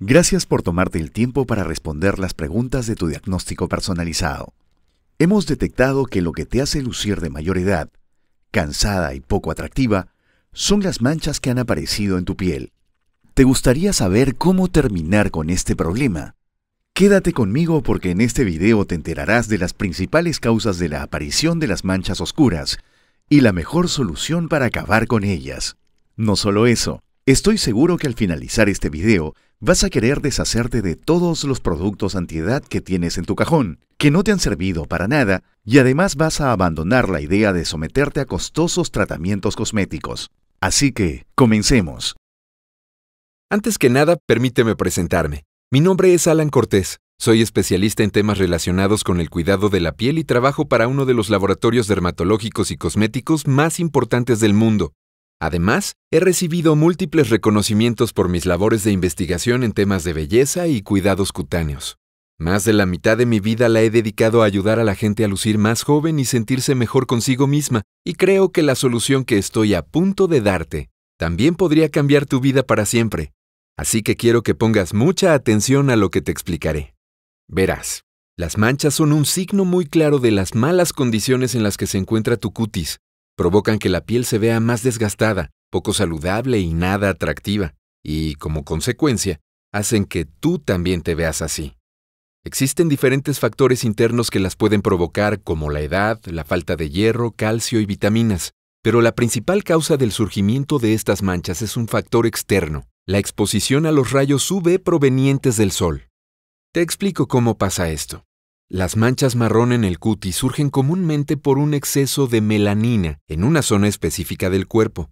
Gracias por tomarte el tiempo para responder las preguntas de tu diagnóstico personalizado. Hemos detectado que lo que te hace lucir de mayor edad, cansada y poco atractiva, son las manchas que han aparecido en tu piel. ¿Te gustaría saber cómo terminar con este problema? Quédate conmigo porque en este video te enterarás de las principales causas de la aparición de las manchas oscuras y la mejor solución para acabar con ellas. No solo eso, Estoy seguro que al finalizar este video vas a querer deshacerte de todos los productos antiedad que tienes en tu cajón, que no te han servido para nada, y además vas a abandonar la idea de someterte a costosos tratamientos cosméticos. Así que, comencemos. Antes que nada, permíteme presentarme. Mi nombre es Alan Cortés. Soy especialista en temas relacionados con el cuidado de la piel y trabajo para uno de los laboratorios dermatológicos y cosméticos más importantes del mundo, Además, he recibido múltiples reconocimientos por mis labores de investigación en temas de belleza y cuidados cutáneos. Más de la mitad de mi vida la he dedicado a ayudar a la gente a lucir más joven y sentirse mejor consigo misma, y creo que la solución que estoy a punto de darte también podría cambiar tu vida para siempre. Así que quiero que pongas mucha atención a lo que te explicaré. Verás, las manchas son un signo muy claro de las malas condiciones en las que se encuentra tu cutis, provocan que la piel se vea más desgastada, poco saludable y nada atractiva, y como consecuencia, hacen que tú también te veas así. Existen diferentes factores internos que las pueden provocar, como la edad, la falta de hierro, calcio y vitaminas, pero la principal causa del surgimiento de estas manchas es un factor externo, la exposición a los rayos UV provenientes del sol. Te explico cómo pasa esto. Las manchas marrón en el cutis surgen comúnmente por un exceso de melanina en una zona específica del cuerpo.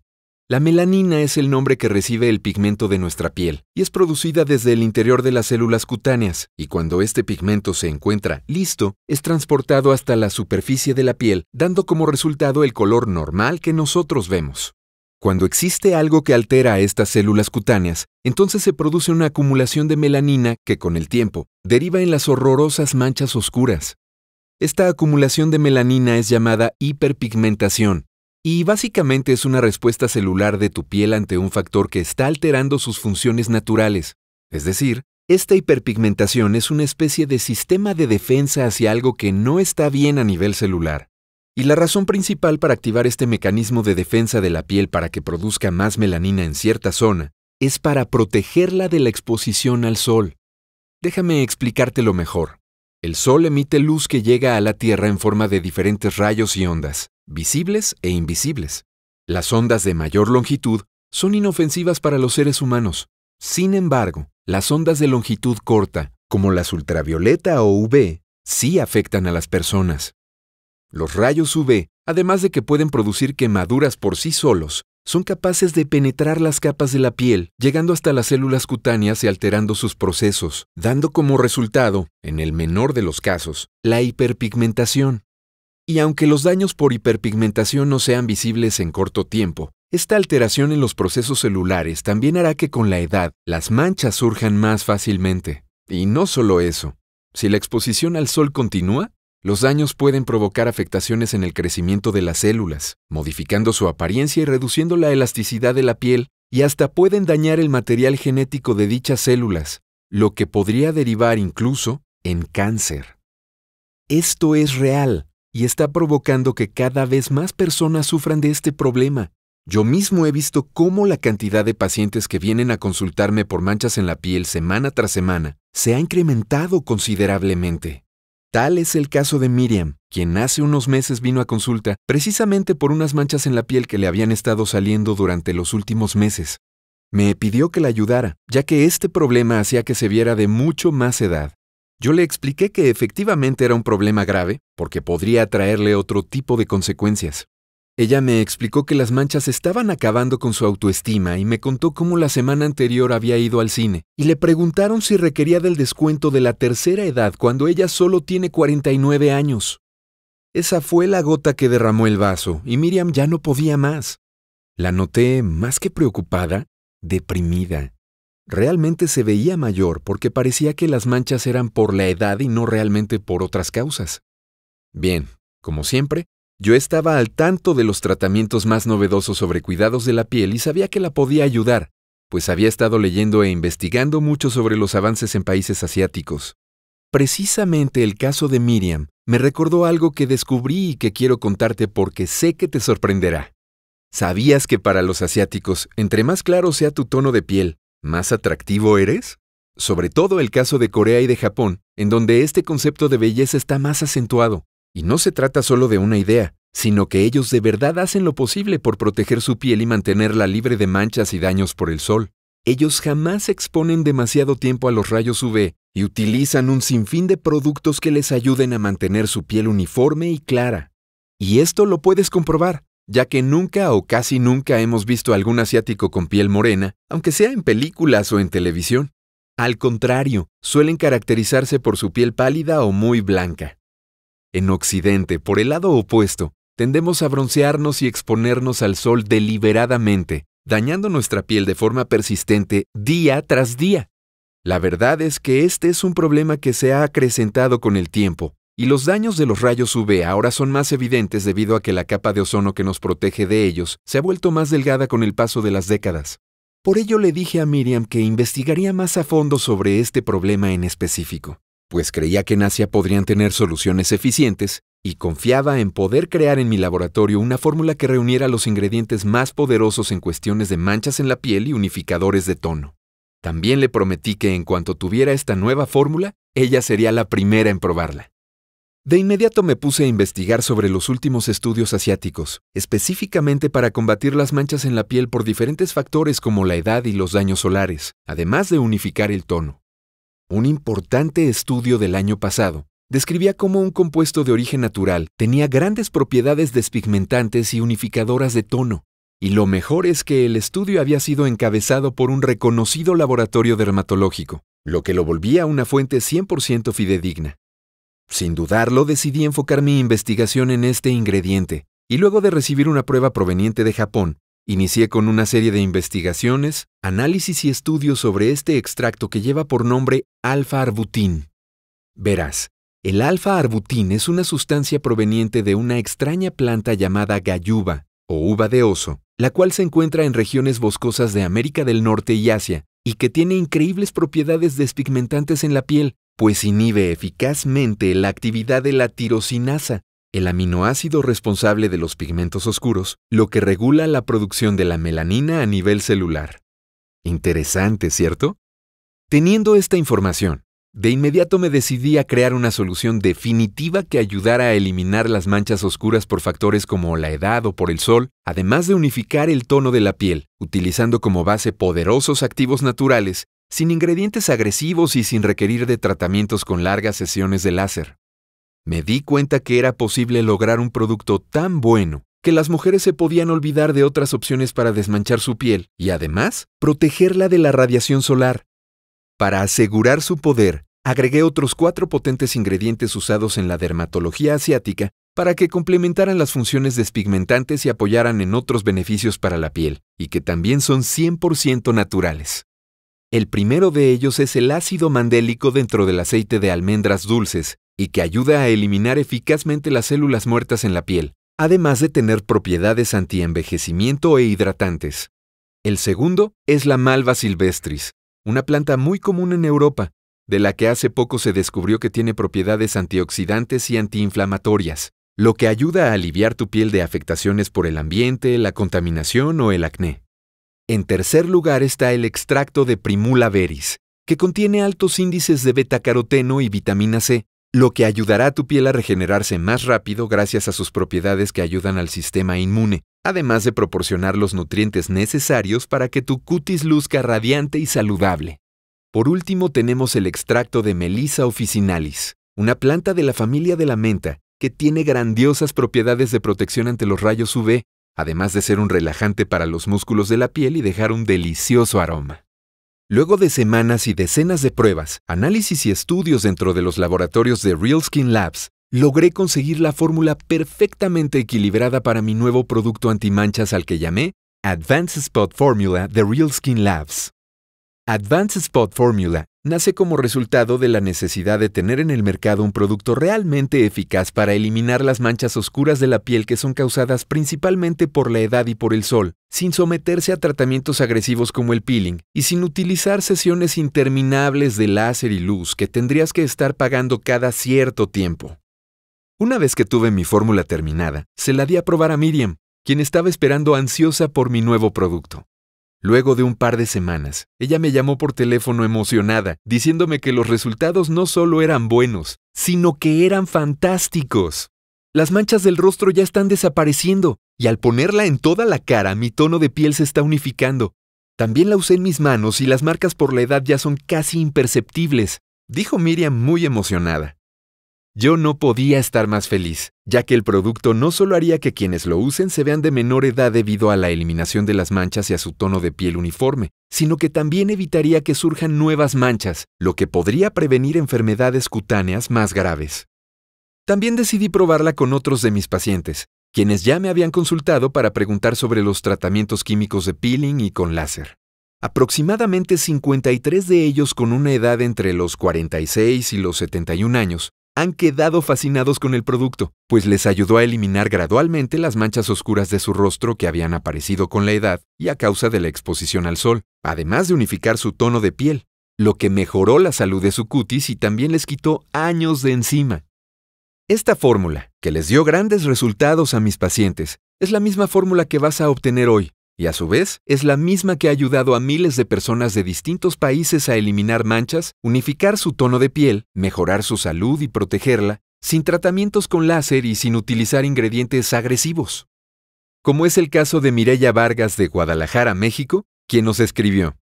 La melanina es el nombre que recibe el pigmento de nuestra piel y es producida desde el interior de las células cutáneas, y cuando este pigmento se encuentra listo, es transportado hasta la superficie de la piel, dando como resultado el color normal que nosotros vemos. Cuando existe algo que altera estas células cutáneas, entonces se produce una acumulación de melanina que con el tiempo deriva en las horrorosas manchas oscuras. Esta acumulación de melanina es llamada hiperpigmentación y básicamente es una respuesta celular de tu piel ante un factor que está alterando sus funciones naturales. Es decir, esta hiperpigmentación es una especie de sistema de defensa hacia algo que no está bien a nivel celular. Y la razón principal para activar este mecanismo de defensa de la piel para que produzca más melanina en cierta zona es para protegerla de la exposición al sol. Déjame explicártelo mejor. El sol emite luz que llega a la Tierra en forma de diferentes rayos y ondas, visibles e invisibles. Las ondas de mayor longitud son inofensivas para los seres humanos. Sin embargo, las ondas de longitud corta, como las ultravioleta o UV, sí afectan a las personas. Los rayos UV, además de que pueden producir quemaduras por sí solos, son capaces de penetrar las capas de la piel, llegando hasta las células cutáneas y alterando sus procesos, dando como resultado, en el menor de los casos, la hiperpigmentación. Y aunque los daños por hiperpigmentación no sean visibles en corto tiempo, esta alteración en los procesos celulares también hará que con la edad las manchas surjan más fácilmente. Y no solo eso, si la exposición al sol continúa, los daños pueden provocar afectaciones en el crecimiento de las células, modificando su apariencia y reduciendo la elasticidad de la piel, y hasta pueden dañar el material genético de dichas células, lo que podría derivar incluso en cáncer. Esto es real y está provocando que cada vez más personas sufran de este problema. Yo mismo he visto cómo la cantidad de pacientes que vienen a consultarme por manchas en la piel semana tras semana se ha incrementado considerablemente. Tal es el caso de Miriam, quien hace unos meses vino a consulta precisamente por unas manchas en la piel que le habían estado saliendo durante los últimos meses. Me pidió que la ayudara, ya que este problema hacía que se viera de mucho más edad. Yo le expliqué que efectivamente era un problema grave, porque podría traerle otro tipo de consecuencias. Ella me explicó que las manchas estaban acabando con su autoestima y me contó cómo la semana anterior había ido al cine, y le preguntaron si requería del descuento de la tercera edad cuando ella solo tiene 49 años. Esa fue la gota que derramó el vaso, y Miriam ya no podía más. La noté, más que preocupada, deprimida. Realmente se veía mayor porque parecía que las manchas eran por la edad y no realmente por otras causas. Bien, como siempre, yo estaba al tanto de los tratamientos más novedosos sobre cuidados de la piel y sabía que la podía ayudar, pues había estado leyendo e investigando mucho sobre los avances en países asiáticos. Precisamente el caso de Miriam me recordó algo que descubrí y que quiero contarte porque sé que te sorprenderá. ¿Sabías que para los asiáticos, entre más claro sea tu tono de piel, más atractivo eres? Sobre todo el caso de Corea y de Japón, en donde este concepto de belleza está más acentuado. Y no se trata solo de una idea, sino que ellos de verdad hacen lo posible por proteger su piel y mantenerla libre de manchas y daños por el sol. Ellos jamás exponen demasiado tiempo a los rayos UV y utilizan un sinfín de productos que les ayuden a mantener su piel uniforme y clara. Y esto lo puedes comprobar, ya que nunca o casi nunca hemos visto a algún asiático con piel morena, aunque sea en películas o en televisión. Al contrario, suelen caracterizarse por su piel pálida o muy blanca. En Occidente, por el lado opuesto, tendemos a broncearnos y exponernos al sol deliberadamente, dañando nuestra piel de forma persistente día tras día. La verdad es que este es un problema que se ha acrecentado con el tiempo, y los daños de los rayos UV ahora son más evidentes debido a que la capa de ozono que nos protege de ellos se ha vuelto más delgada con el paso de las décadas. Por ello le dije a Miriam que investigaría más a fondo sobre este problema en específico pues creía que en Asia podrían tener soluciones eficientes y confiaba en poder crear en mi laboratorio una fórmula que reuniera los ingredientes más poderosos en cuestiones de manchas en la piel y unificadores de tono. También le prometí que en cuanto tuviera esta nueva fórmula, ella sería la primera en probarla. De inmediato me puse a investigar sobre los últimos estudios asiáticos, específicamente para combatir las manchas en la piel por diferentes factores como la edad y los daños solares, además de unificar el tono. Un importante estudio del año pasado describía cómo un compuesto de origen natural tenía grandes propiedades despigmentantes y unificadoras de tono. Y lo mejor es que el estudio había sido encabezado por un reconocido laboratorio dermatológico, lo que lo volvía una fuente 100% fidedigna. Sin dudarlo, decidí enfocar mi investigación en este ingrediente, y luego de recibir una prueba proveniente de Japón, Inicié con una serie de investigaciones, análisis y estudios sobre este extracto que lleva por nombre alfa-arbutín. Verás, el alfa-arbutín es una sustancia proveniente de una extraña planta llamada galluva, o uva de oso, la cual se encuentra en regiones boscosas de América del Norte y Asia, y que tiene increíbles propiedades despigmentantes en la piel, pues inhibe eficazmente la actividad de la tirosinasa, el aminoácido responsable de los pigmentos oscuros, lo que regula la producción de la melanina a nivel celular. Interesante, ¿cierto? Teniendo esta información, de inmediato me decidí a crear una solución definitiva que ayudara a eliminar las manchas oscuras por factores como la edad o por el sol, además de unificar el tono de la piel, utilizando como base poderosos activos naturales, sin ingredientes agresivos y sin requerir de tratamientos con largas sesiones de láser me di cuenta que era posible lograr un producto tan bueno que las mujeres se podían olvidar de otras opciones para desmanchar su piel y además protegerla de la radiación solar. Para asegurar su poder, agregué otros cuatro potentes ingredientes usados en la dermatología asiática para que complementaran las funciones despigmentantes y apoyaran en otros beneficios para la piel, y que también son 100% naturales. El primero de ellos es el ácido mandélico dentro del aceite de almendras dulces, y que ayuda a eliminar eficazmente las células muertas en la piel, además de tener propiedades antienvejecimiento e hidratantes. El segundo es la malva silvestris, una planta muy común en Europa, de la que hace poco se descubrió que tiene propiedades antioxidantes y antiinflamatorias, lo que ayuda a aliviar tu piel de afectaciones por el ambiente, la contaminación o el acné. En tercer lugar está el extracto de Primula veris, que contiene altos índices de beta-caroteno y vitamina C, lo que ayudará a tu piel a regenerarse más rápido gracias a sus propiedades que ayudan al sistema inmune, además de proporcionar los nutrientes necesarios para que tu cutis luzca radiante y saludable. Por último tenemos el extracto de Melissa officinalis, una planta de la familia de la menta que tiene grandiosas propiedades de protección ante los rayos UV, además de ser un relajante para los músculos de la piel y dejar un delicioso aroma. Luego de semanas y decenas de pruebas, análisis y estudios dentro de los laboratorios de Real Skin Labs, logré conseguir la fórmula perfectamente equilibrada para mi nuevo producto antimanchas al que llamé Advanced Spot Formula de Real Skin Labs. Advanced Spot Formula nace como resultado de la necesidad de tener en el mercado un producto realmente eficaz para eliminar las manchas oscuras de la piel que son causadas principalmente por la edad y por el sol, sin someterse a tratamientos agresivos como el peeling y sin utilizar sesiones interminables de láser y luz que tendrías que estar pagando cada cierto tiempo. Una vez que tuve mi fórmula terminada, se la di a probar a Miriam, quien estaba esperando ansiosa por mi nuevo producto. Luego de un par de semanas, ella me llamó por teléfono emocionada, diciéndome que los resultados no solo eran buenos, sino que eran fantásticos. Las manchas del rostro ya están desapareciendo, y al ponerla en toda la cara mi tono de piel se está unificando. También la usé en mis manos y las marcas por la edad ya son casi imperceptibles, dijo Miriam muy emocionada. Yo no podía estar más feliz, ya que el producto no solo haría que quienes lo usen se vean de menor edad debido a la eliminación de las manchas y a su tono de piel uniforme, sino que también evitaría que surjan nuevas manchas, lo que podría prevenir enfermedades cutáneas más graves. También decidí probarla con otros de mis pacientes, quienes ya me habían consultado para preguntar sobre los tratamientos químicos de peeling y con láser. Aproximadamente 53 de ellos con una edad entre los 46 y los 71 años han quedado fascinados con el producto, pues les ayudó a eliminar gradualmente las manchas oscuras de su rostro que habían aparecido con la edad y a causa de la exposición al sol, además de unificar su tono de piel, lo que mejoró la salud de su cutis y también les quitó años de encima. Esta fórmula, que les dio grandes resultados a mis pacientes, es la misma fórmula que vas a obtener hoy, y a su vez es la misma que ha ayudado a miles de personas de distintos países a eliminar manchas, unificar su tono de piel, mejorar su salud y protegerla, sin tratamientos con láser y sin utilizar ingredientes agresivos. Como es el caso de Mireya Vargas de Guadalajara, México, quien nos escribió.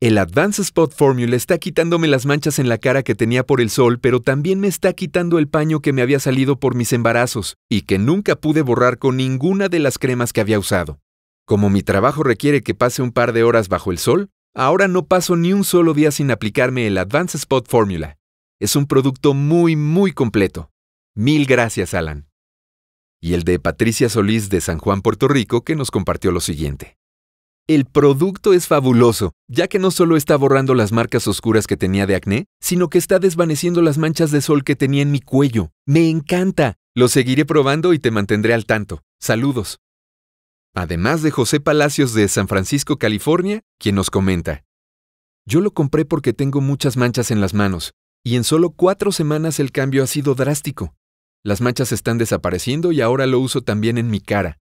El Advanced Spot Formula está quitándome las manchas en la cara que tenía por el sol, pero también me está quitando el paño que me había salido por mis embarazos y que nunca pude borrar con ninguna de las cremas que había usado. Como mi trabajo requiere que pase un par de horas bajo el sol, ahora no paso ni un solo día sin aplicarme el Advanced Spot Formula. Es un producto muy, muy completo. Mil gracias, Alan. Y el de Patricia Solís de San Juan, Puerto Rico, que nos compartió lo siguiente. El producto es fabuloso, ya que no solo está borrando las marcas oscuras que tenía de acné, sino que está desvaneciendo las manchas de sol que tenía en mi cuello. Me encanta. Lo seguiré probando y te mantendré al tanto. Saludos. Además de José Palacios de San Francisco, California, quien nos comenta. Yo lo compré porque tengo muchas manchas en las manos, y en solo cuatro semanas el cambio ha sido drástico. Las manchas están desapareciendo y ahora lo uso también en mi cara.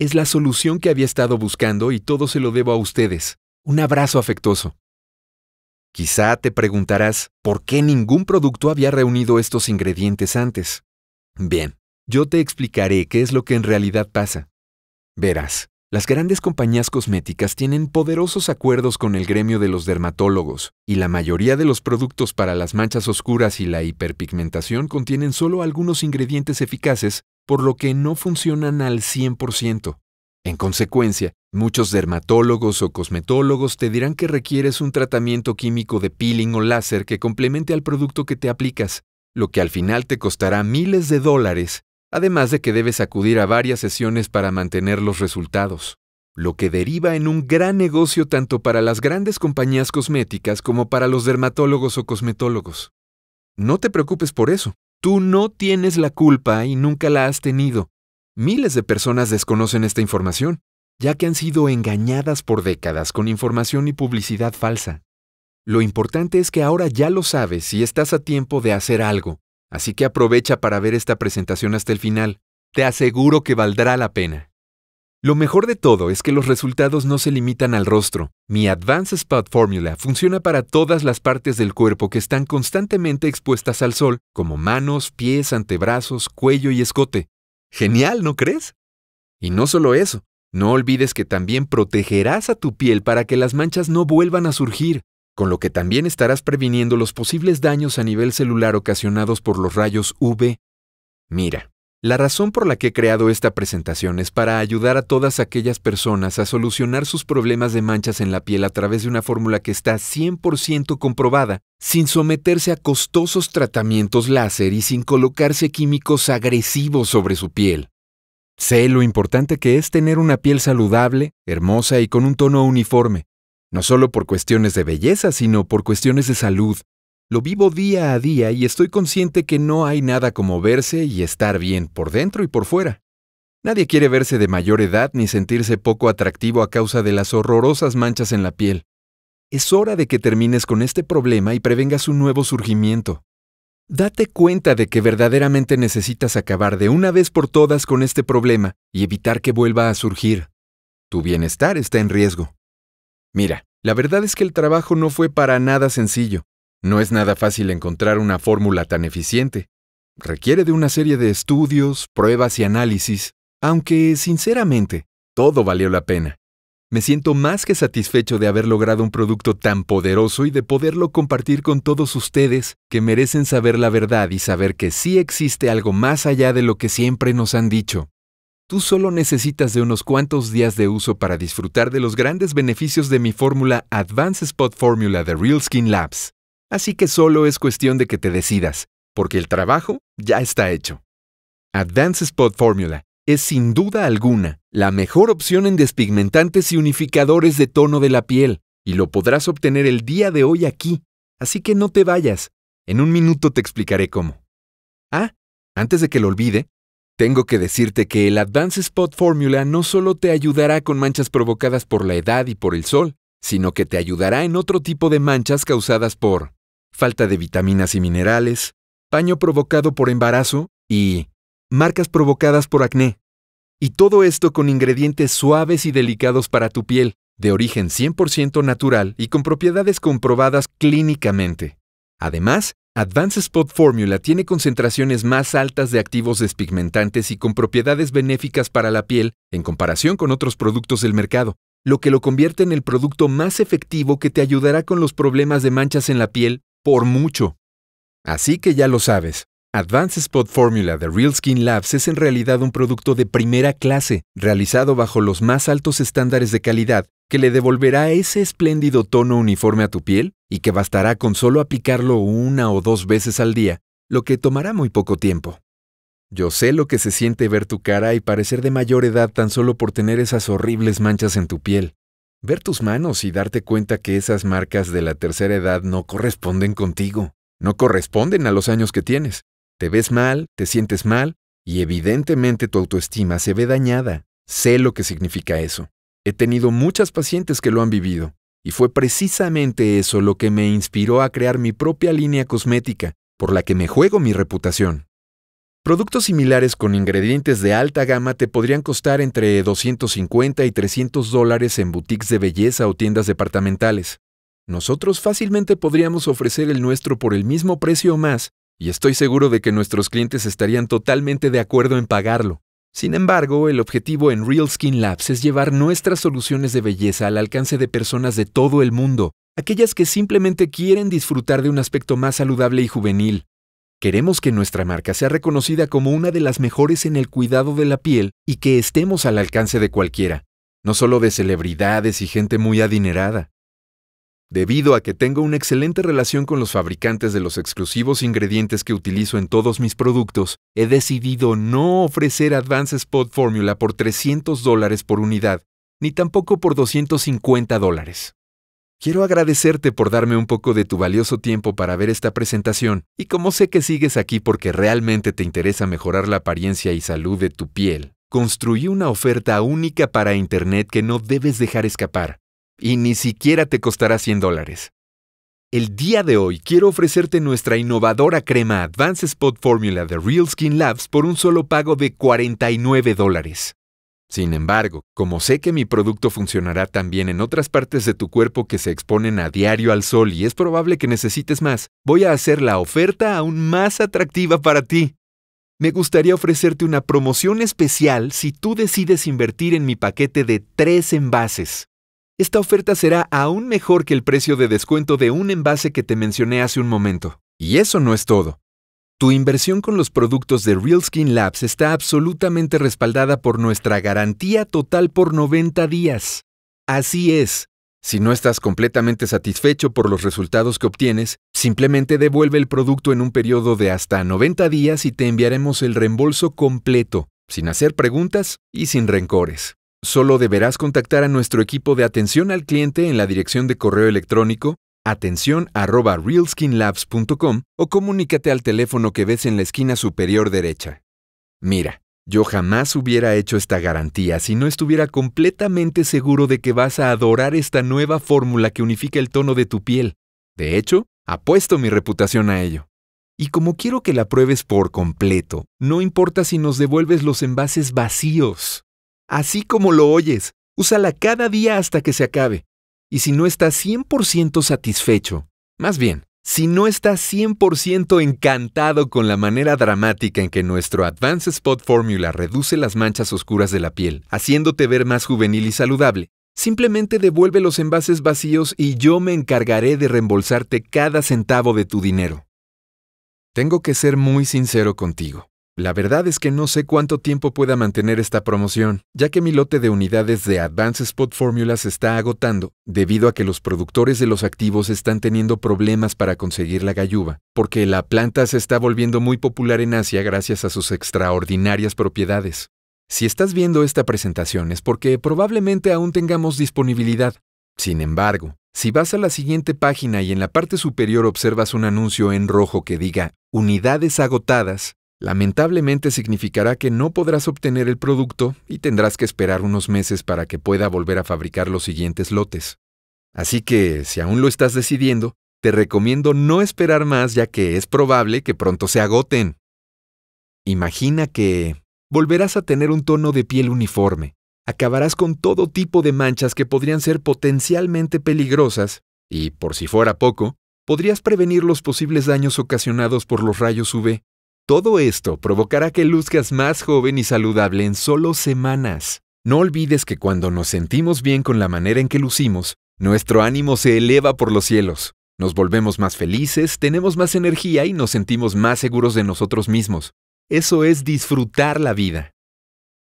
Es la solución que había estado buscando y todo se lo debo a ustedes. Un abrazo afectuoso. Quizá te preguntarás por qué ningún producto había reunido estos ingredientes antes. Bien, yo te explicaré qué es lo que en realidad pasa. Verás, las grandes compañías cosméticas tienen poderosos acuerdos con el gremio de los dermatólogos, y la mayoría de los productos para las manchas oscuras y la hiperpigmentación contienen solo algunos ingredientes eficaces, por lo que no funcionan al 100%. En consecuencia, muchos dermatólogos o cosmetólogos te dirán que requieres un tratamiento químico de peeling o láser que complemente al producto que te aplicas, lo que al final te costará miles de dólares además de que debes acudir a varias sesiones para mantener los resultados, lo que deriva en un gran negocio tanto para las grandes compañías cosméticas como para los dermatólogos o cosmetólogos. No te preocupes por eso, tú no tienes la culpa y nunca la has tenido. Miles de personas desconocen esta información, ya que han sido engañadas por décadas con información y publicidad falsa. Lo importante es que ahora ya lo sabes y estás a tiempo de hacer algo, Así que aprovecha para ver esta presentación hasta el final. Te aseguro que valdrá la pena. Lo mejor de todo es que los resultados no se limitan al rostro. Mi Advanced Spot Formula funciona para todas las partes del cuerpo que están constantemente expuestas al sol, como manos, pies, antebrazos, cuello y escote. Genial, ¿no crees? Y no solo eso, no olvides que también protegerás a tu piel para que las manchas no vuelvan a surgir con lo que también estarás previniendo los posibles daños a nivel celular ocasionados por los rayos UV. Mira, la razón por la que he creado esta presentación es para ayudar a todas aquellas personas a solucionar sus problemas de manchas en la piel a través de una fórmula que está 100% comprobada, sin someterse a costosos tratamientos láser y sin colocarse químicos agresivos sobre su piel. Sé lo importante que es tener una piel saludable, hermosa y con un tono uniforme, no solo por cuestiones de belleza, sino por cuestiones de salud. Lo vivo día a día y estoy consciente que no hay nada como verse y estar bien por dentro y por fuera. Nadie quiere verse de mayor edad ni sentirse poco atractivo a causa de las horrorosas manchas en la piel. Es hora de que termines con este problema y prevengas un nuevo surgimiento. Date cuenta de que verdaderamente necesitas acabar de una vez por todas con este problema y evitar que vuelva a surgir. Tu bienestar está en riesgo. Mira, la verdad es que el trabajo no fue para nada sencillo. No es nada fácil encontrar una fórmula tan eficiente. Requiere de una serie de estudios, pruebas y análisis, aunque, sinceramente, todo valió la pena. Me siento más que satisfecho de haber logrado un producto tan poderoso y de poderlo compartir con todos ustedes que merecen saber la verdad y saber que sí existe algo más allá de lo que siempre nos han dicho. Tú solo necesitas de unos cuantos días de uso para disfrutar de los grandes beneficios de mi fórmula Advanced Spot Formula de Real Skin Labs. Así que solo es cuestión de que te decidas, porque el trabajo ya está hecho. Advanced Spot Formula es sin duda alguna la mejor opción en despigmentantes y unificadores de tono de la piel, y lo podrás obtener el día de hoy aquí. Así que no te vayas. En un minuto te explicaré cómo. Ah, antes de que lo olvide, tengo que decirte que el Advance Spot Formula no solo te ayudará con manchas provocadas por la edad y por el sol, sino que te ayudará en otro tipo de manchas causadas por falta de vitaminas y minerales, paño provocado por embarazo y marcas provocadas por acné. Y todo esto con ingredientes suaves y delicados para tu piel, de origen 100% natural y con propiedades comprobadas clínicamente. Además, Advanced Spot Formula tiene concentraciones más altas de activos despigmentantes y con propiedades benéficas para la piel en comparación con otros productos del mercado, lo que lo convierte en el producto más efectivo que te ayudará con los problemas de manchas en la piel por mucho. Así que ya lo sabes, Advanced Spot Formula de Real Skin Labs es en realidad un producto de primera clase, realizado bajo los más altos estándares de calidad, que le devolverá ese espléndido tono uniforme a tu piel y que bastará con solo aplicarlo una o dos veces al día, lo que tomará muy poco tiempo. Yo sé lo que se siente ver tu cara y parecer de mayor edad tan solo por tener esas horribles manchas en tu piel. Ver tus manos y darte cuenta que esas marcas de la tercera edad no corresponden contigo, no corresponden a los años que tienes. Te ves mal, te sientes mal y evidentemente tu autoestima se ve dañada. Sé lo que significa eso. He tenido muchas pacientes que lo han vivido y fue precisamente eso lo que me inspiró a crear mi propia línea cosmética, por la que me juego mi reputación. Productos similares con ingredientes de alta gama te podrían costar entre 250 y 300 dólares en boutiques de belleza o tiendas departamentales. Nosotros fácilmente podríamos ofrecer el nuestro por el mismo precio o más y estoy seguro de que nuestros clientes estarían totalmente de acuerdo en pagarlo. Sin embargo, el objetivo en Real Skin Labs es llevar nuestras soluciones de belleza al alcance de personas de todo el mundo, aquellas que simplemente quieren disfrutar de un aspecto más saludable y juvenil. Queremos que nuestra marca sea reconocida como una de las mejores en el cuidado de la piel y que estemos al alcance de cualquiera, no solo de celebridades y gente muy adinerada. Debido a que tengo una excelente relación con los fabricantes de los exclusivos ingredientes que utilizo en todos mis productos, he decidido no ofrecer Advanced Spot Formula por 300 dólares por unidad, ni tampoco por 250 dólares. Quiero agradecerte por darme un poco de tu valioso tiempo para ver esta presentación, y como sé que sigues aquí porque realmente te interesa mejorar la apariencia y salud de tu piel, construí una oferta única para Internet que no debes dejar escapar y ni siquiera te costará 100 dólares. El día de hoy quiero ofrecerte nuestra innovadora crema Advanced Spot Formula de Real Skin Labs por un solo pago de 49 dólares. Sin embargo, como sé que mi producto funcionará también en otras partes de tu cuerpo que se exponen a diario al sol y es probable que necesites más, voy a hacer la oferta aún más atractiva para ti. Me gustaría ofrecerte una promoción especial si tú decides invertir en mi paquete de tres envases. Esta oferta será aún mejor que el precio de descuento de un envase que te mencioné hace un momento. Y eso no es todo. Tu inversión con los productos de Real Skin Labs está absolutamente respaldada por nuestra garantía total por 90 días. Así es. Si no estás completamente satisfecho por los resultados que obtienes, simplemente devuelve el producto en un periodo de hasta 90 días y te enviaremos el reembolso completo, sin hacer preguntas y sin rencores. Solo deberás contactar a nuestro equipo de atención al cliente en la dirección de correo electrónico atención@realskinlabs.com o comunícate al teléfono que ves en la esquina superior derecha. Mira, yo jamás hubiera hecho esta garantía si no estuviera completamente seguro de que vas a adorar esta nueva fórmula que unifica el tono de tu piel. De hecho, apuesto mi reputación a ello. Y como quiero que la pruebes por completo, no importa si nos devuelves los envases vacíos así como lo oyes. Úsala cada día hasta que se acabe. Y si no estás 100% satisfecho, más bien, si no estás 100% encantado con la manera dramática en que nuestro Advanced Spot Formula reduce las manchas oscuras de la piel, haciéndote ver más juvenil y saludable, simplemente devuelve los envases vacíos y yo me encargaré de reembolsarte cada centavo de tu dinero. Tengo que ser muy sincero contigo. La verdad es que no sé cuánto tiempo pueda mantener esta promoción, ya que mi lote de unidades de Advanced Spot Formula se está agotando, debido a que los productores de los activos están teniendo problemas para conseguir la galluva, porque la planta se está volviendo muy popular en Asia gracias a sus extraordinarias propiedades. Si estás viendo esta presentación es porque probablemente aún tengamos disponibilidad. Sin embargo, si vas a la siguiente página y en la parte superior observas un anuncio en rojo que diga Unidades agotadas, lamentablemente significará que no podrás obtener el producto y tendrás que esperar unos meses para que pueda volver a fabricar los siguientes lotes. Así que, si aún lo estás decidiendo, te recomiendo no esperar más ya que es probable que pronto se agoten. Imagina que volverás a tener un tono de piel uniforme, acabarás con todo tipo de manchas que podrían ser potencialmente peligrosas y, por si fuera poco, podrías prevenir los posibles daños ocasionados por los rayos UV todo esto provocará que luzcas más joven y saludable en solo semanas. No olvides que cuando nos sentimos bien con la manera en que lucimos, nuestro ánimo se eleva por los cielos. Nos volvemos más felices, tenemos más energía y nos sentimos más seguros de nosotros mismos. Eso es disfrutar la vida.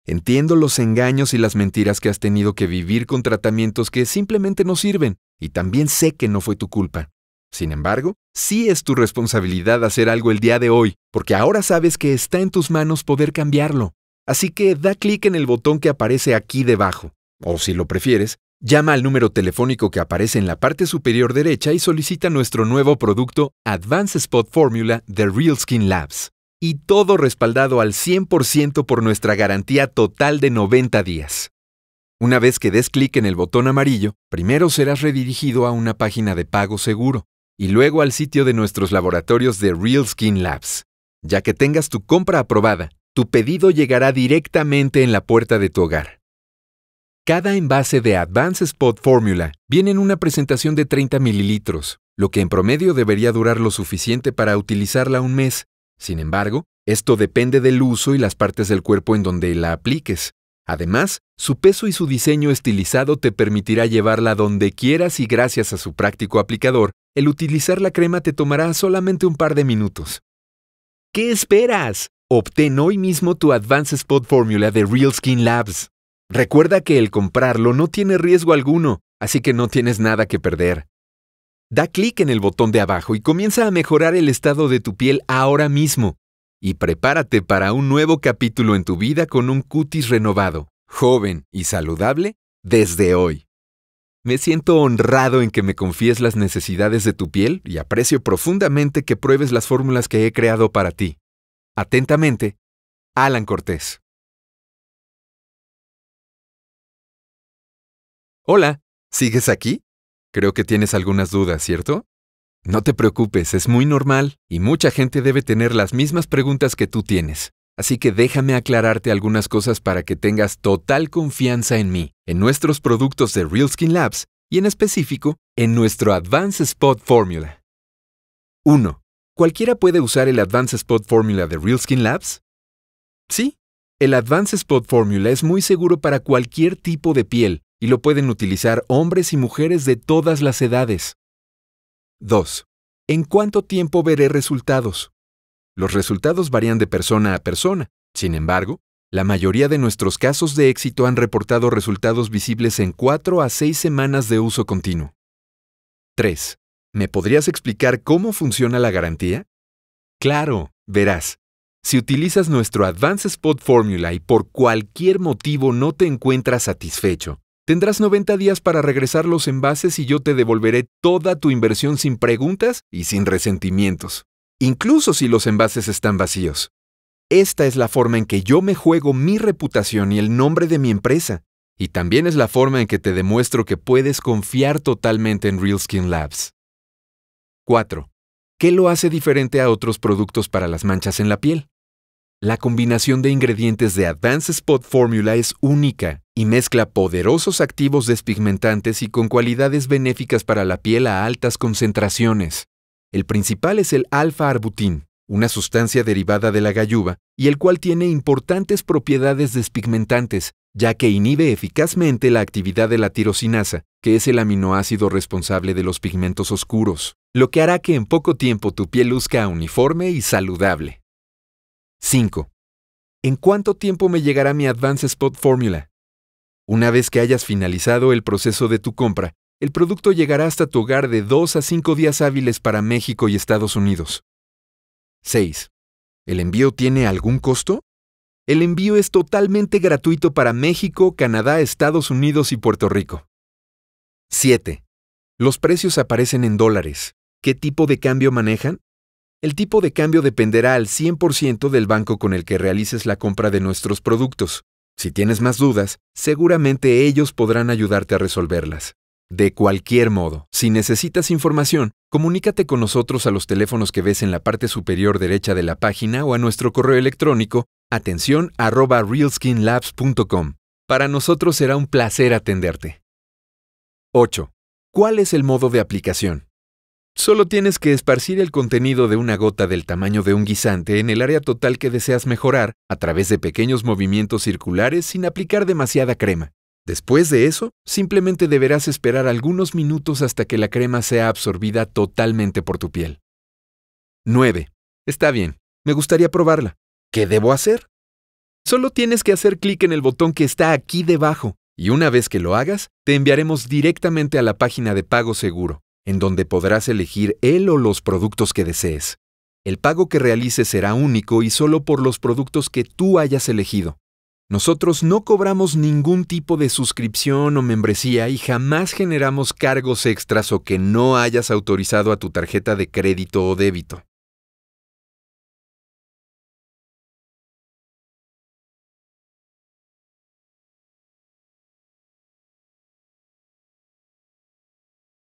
Entiendo los engaños y las mentiras que has tenido que vivir con tratamientos que simplemente no sirven, y también sé que no fue tu culpa. Sin embargo, sí es tu responsabilidad hacer algo el día de hoy, porque ahora sabes que está en tus manos poder cambiarlo. Así que da clic en el botón que aparece aquí debajo, o si lo prefieres, llama al número telefónico que aparece en la parte superior derecha y solicita nuestro nuevo producto Advanced Spot Formula de Real Skin Labs. Y todo respaldado al 100% por nuestra garantía total de 90 días. Una vez que des clic en el botón amarillo, primero serás redirigido a una página de pago seguro, y luego al sitio de nuestros laboratorios de Real Skin Labs. Ya que tengas tu compra aprobada, tu pedido llegará directamente en la puerta de tu hogar. Cada envase de Advanced Spot Formula viene en una presentación de 30 mililitros, lo que en promedio debería durar lo suficiente para utilizarla un mes. Sin embargo, esto depende del uso y las partes del cuerpo en donde la apliques. Además, su peso y su diseño estilizado te permitirá llevarla donde quieras y gracias a su práctico aplicador, el utilizar la crema te tomará solamente un par de minutos. ¿Qué esperas? Obtén hoy mismo tu Advanced Spot Formula de Real Skin Labs. Recuerda que el comprarlo no tiene riesgo alguno, así que no tienes nada que perder. Da clic en el botón de abajo y comienza a mejorar el estado de tu piel ahora mismo. Y prepárate para un nuevo capítulo en tu vida con un cutis renovado, joven y saludable desde hoy. Me siento honrado en que me confíes las necesidades de tu piel y aprecio profundamente que pruebes las fórmulas que he creado para ti. Atentamente, Alan Cortés. Hola, ¿sigues aquí? Creo que tienes algunas dudas, ¿cierto? No te preocupes, es muy normal y mucha gente debe tener las mismas preguntas que tú tienes. Así que déjame aclararte algunas cosas para que tengas total confianza en mí, en nuestros productos de Real Skin Labs y en específico en nuestro Advanced Spot Formula. 1. ¿Cualquiera puede usar el Advanced Spot Formula de Real Skin Labs? Sí, el Advanced Spot Formula es muy seguro para cualquier tipo de piel y lo pueden utilizar hombres y mujeres de todas las edades. 2. ¿En cuánto tiempo veré resultados? Los resultados varían de persona a persona. Sin embargo, la mayoría de nuestros casos de éxito han reportado resultados visibles en 4 a 6 semanas de uso continuo. 3. ¿Me podrías explicar cómo funciona la garantía? Claro, verás. Si utilizas nuestro Advanced Spot Formula y por cualquier motivo no te encuentras satisfecho, tendrás 90 días para regresar los envases y yo te devolveré toda tu inversión sin preguntas y sin resentimientos incluso si los envases están vacíos. Esta es la forma en que yo me juego mi reputación y el nombre de mi empresa, y también es la forma en que te demuestro que puedes confiar totalmente en Real Skin Labs. 4. ¿Qué lo hace diferente a otros productos para las manchas en la piel? La combinación de ingredientes de Advanced Spot Formula es única y mezcla poderosos activos despigmentantes y con cualidades benéficas para la piel a altas concentraciones. El principal es el alfa-arbutín, una sustancia derivada de la galluva y el cual tiene importantes propiedades despigmentantes, ya que inhibe eficazmente la actividad de la tirosinasa, que es el aminoácido responsable de los pigmentos oscuros, lo que hará que en poco tiempo tu piel luzca uniforme y saludable. 5. ¿En cuánto tiempo me llegará mi Advanced Spot Formula? Una vez que hayas finalizado el proceso de tu compra, el producto llegará hasta tu hogar de 2 a 5 días hábiles para México y Estados Unidos. 6. ¿El envío tiene algún costo? El envío es totalmente gratuito para México, Canadá, Estados Unidos y Puerto Rico. 7. Los precios aparecen en dólares. ¿Qué tipo de cambio manejan? El tipo de cambio dependerá al 100% del banco con el que realices la compra de nuestros productos. Si tienes más dudas, seguramente ellos podrán ayudarte a resolverlas. De cualquier modo, si necesitas información, comunícate con nosotros a los teléfonos que ves en la parte superior derecha de la página o a nuestro correo electrónico atención realskinlabs.com. Para nosotros será un placer atenderte. 8. ¿Cuál es el modo de aplicación? Solo tienes que esparcir el contenido de una gota del tamaño de un guisante en el área total que deseas mejorar a través de pequeños movimientos circulares sin aplicar demasiada crema. Después de eso, simplemente deberás esperar algunos minutos hasta que la crema sea absorbida totalmente por tu piel. 9. Está bien, me gustaría probarla. ¿Qué debo hacer? Solo tienes que hacer clic en el botón que está aquí debajo y una vez que lo hagas, te enviaremos directamente a la página de pago seguro, en donde podrás elegir él o los productos que desees. El pago que realices será único y solo por los productos que tú hayas elegido. Nosotros no cobramos ningún tipo de suscripción o membresía y jamás generamos cargos extras o que no hayas autorizado a tu tarjeta de crédito o débito.